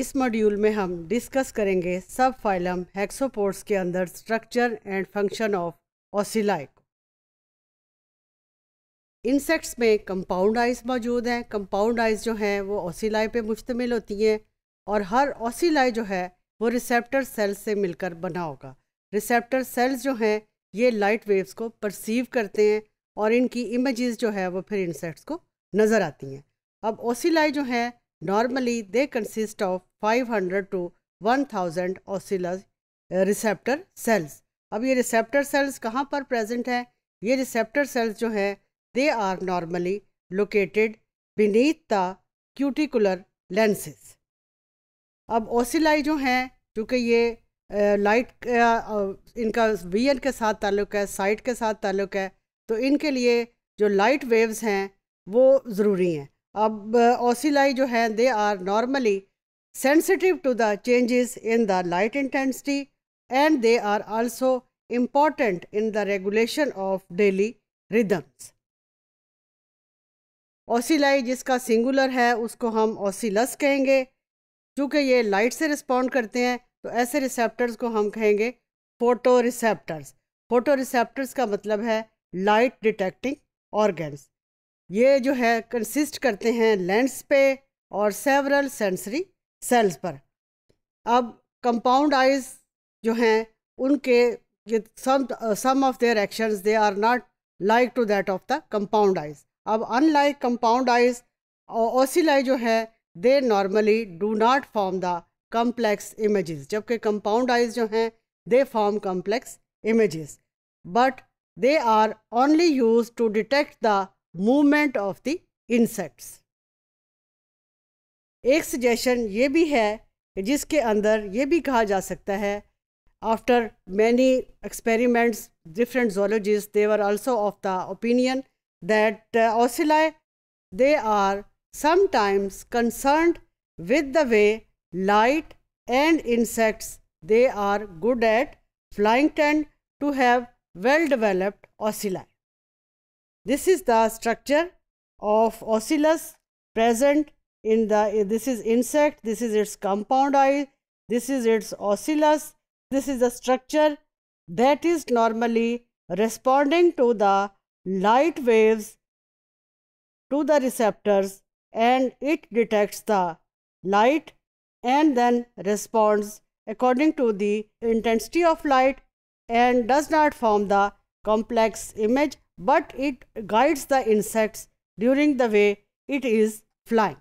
इस मॉड्यूल में हम डिस्कस करेंगे सब फाइलम हेक्सोपोर्स के अंदर स्ट्रक्चर एंड फंक्शन ऑफ को इंसेक्ट्स में कंपाउंड आइस मौजूद हैं कंपाउंड आइस जो हैं वो ऑसिलाई पे मुश्तमिल होती हैं और हर ऑसिलाई जो है वो रिसेप्टर सेल्स से मिलकर बना होगा रिसेप्टर सेल्स जो हैं ये लाइट वेव्स को परसीव करते हैं और इनकी इमेजेस जो है वो फिर इंसेक्ट्स को नज़र आती हैं अब ओसिलाई जो हैं Normally, they consist of 500 to 1000 oscilla receptor cells. ab ye receptor cells kahan par present hai ye receptor cells jo hai they are normally located beneath the cuticular lenses. ab ocelli jo hai kyunki ye light इनका वीएन के साथ ताल्लुक़ है site के साथ ताल्लुक़ है तो इनके लिए जो लाइट वेव्स हैं वो ज़रूरी हैं अब ओसिलाई जो हैं they are normally sensitive to the changes in the light intensity and they are also important in the regulation of daily rhythms ocelli जिसका सिंगुलर है उसको हम ओसिलस कहेंगे क्योंकि ये लाइट से रिस्पॉन्ड करते हैं तो ऐसे रिसेप्टर्स को हम कहेंगे फोटो रिसेप्टर्स फोटो रिसेप्टर्स का मतलब है लाइट डिटेक्टिंग ऑर्गेन्स ये जो है कंसिस्ट करते हैं लेंस पे और सेवरल सेंसरी सेल्स पर अब कंपाउंड आइज जो हैं उनके some of their actions they are not like to that of the compound eyes अब अनलाइक कंपाउंड आइज ओसिलाई जो है they normally do not form the complex images जबकि compound eyes जो हैं they form complex image but they are only use to detect the movement of the insects एक suggestion ये भी है जिसके अंदर ये भी कहा जा सकता है after many experiments different zoologists they're also of the opinion that ocelli they are sometimes concern with the way light and insects they are good at flying tend to have well developed ocelli This is the structure of ocellus present in the, this is insect, this is its compound eye, this is its ocellus. this is the structure that is normally responding to the light waves to the receptors and it detects the light and then responds according to the intensity of light and does not form the complex image but it guides the insects during the way it is flying.